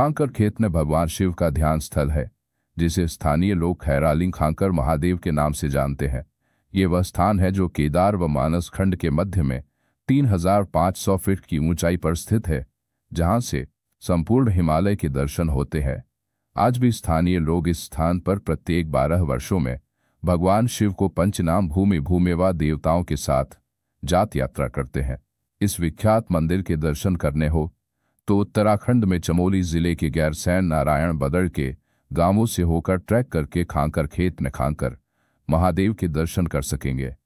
खांकर खेत में भगवान शिव का ध्यान स्थल है जिसे स्थानीय लोग खैरालिंग खांकर महादेव के नाम से जानते हैं ये वह स्थान है जो केदार व मानस खंड के मध्य में 3,500 फीट की ऊंचाई पर स्थित है जहां से संपूर्ण हिमालय के दर्शन होते हैं आज भी स्थानीय लोग इस स्थान पर प्रत्येक बारह वर्षों में भगवान शिव को पंचनाम भूमि भूमिवा देवताओं के साथ जात यात्रा करते हैं इस विख्यात मंदिर के दर्शन करने हो तो उत्तराखंड में चमोली जिले के गैरसैन नारायण बदड़ के गांवों से होकर ट्रैक करके खांकर खेत में खांकर महादेव के दर्शन कर सकेंगे